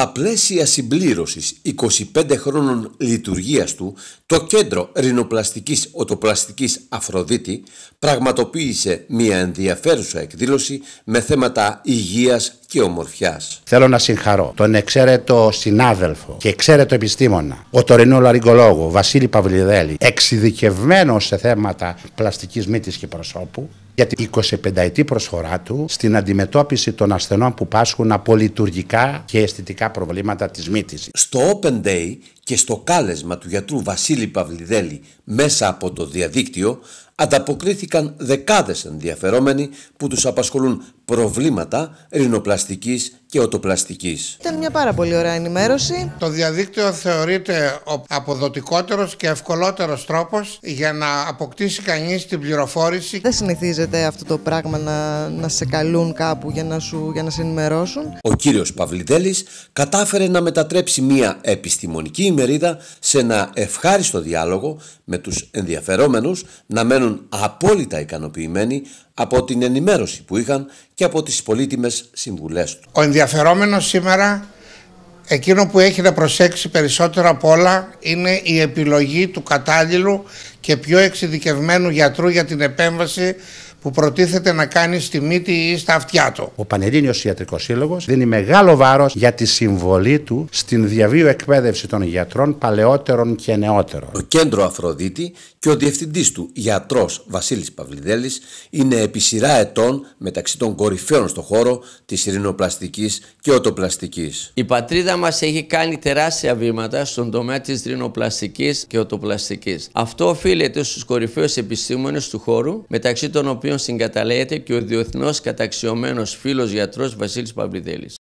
Στα πλαίσια συμπλήρωσης 25 χρόνων λειτουργίας του, το Κέντρο Ρινοπλαστικής Οτοπλαστικής Αφροδίτη πραγματοποίησε μια ενδιαφέρουσα εκδήλωση με θέματα υγείας και ομορφιάς. Θέλω να συγχαρώ τον εξαίρετο συνάδελφο και εξαίρετο επιστήμονα, ο τωρινό λαριγκολόγο Βασίλη Παυλιδέλη, εξειδικευμένο σε θέματα πλαστικής μύτης και προσώπου, για την 25 η προσφορά του στην αντιμετώπιση των ασθενών που πάσχουν από λειτουργικά και αισθητικά προβλήματα της μύτης. Στο Open Day και στο κάλεσμα του γιατρού Βασίλη Παυλιδέλη μέσα από το διαδίκτυο ανταποκρίθηκαν δεκάδες ενδιαφερόμενοι που τους απασχολούν προβλήματα ρινοπλαστικής και οτοπλαστικής. Ήταν μια πάρα πολύ ωραία ενημέρωση. Το διαδίκτυο θεωρείται ο αποδοτικότερος και ευκολότερος τρόπος για να αποκτήσει κανείς την πληροφόρηση. Δεν συνηθίζεται αυτό το πράγμα να, να σε καλούν κάπου για να, σου, για να σε ενημερώσουν. Ο κύριος Παυλιτέλης κατάφερε να μετατρέψει μια επιστημονική ημερίδα σε ένα ευχάριστο διάλογο με τους ενδιαφερόμενους να μένουν απόλυτα ικανοποιημένοι από την ενημέρωση που είχαν και από τις πολύτιμες συμβουλές του. Ο ενδιαφερόμενος σήμερα, εκείνο που έχει να προσέξει περισσότερο από όλα, είναι η επιλογή του κατάλληλου και πιο εξειδικευμένου γιατρού για την επέμβαση που προτίθεται να κάνει στη μύτη ή στα αυτιά του. Ο Πανελλήνιος Ιατρικός Σύλλογος δίνει μεγάλο βάρος για τη συμβολή του στην διαβίου εκπαίδευση των γιατρών παλαιότερων και νεότερων. Το κέντρο Αφροδίτη και ο διευθυντής του γιατρός Βασίλης Παυλιδέλης είναι επί σειρά ετών μεταξύ των κορυφαίων στο χώρο της ειρηνοπλαστικής και οτοπλαστικής. Η πατρίδα μας έχει κάνει τεράστια βήματα στον τομέα της ειρηνοπλαστικής και οτοπλαστικής. Αυτό οφείλεται στους κορυφαίους επιστήμονες του χώρου, μεταξύ των οποίων οποίων συγκαταλέεται και ο διεθνώς καταξιωμένος φίλος γιατρός Βασίλης Παυλιδέλης.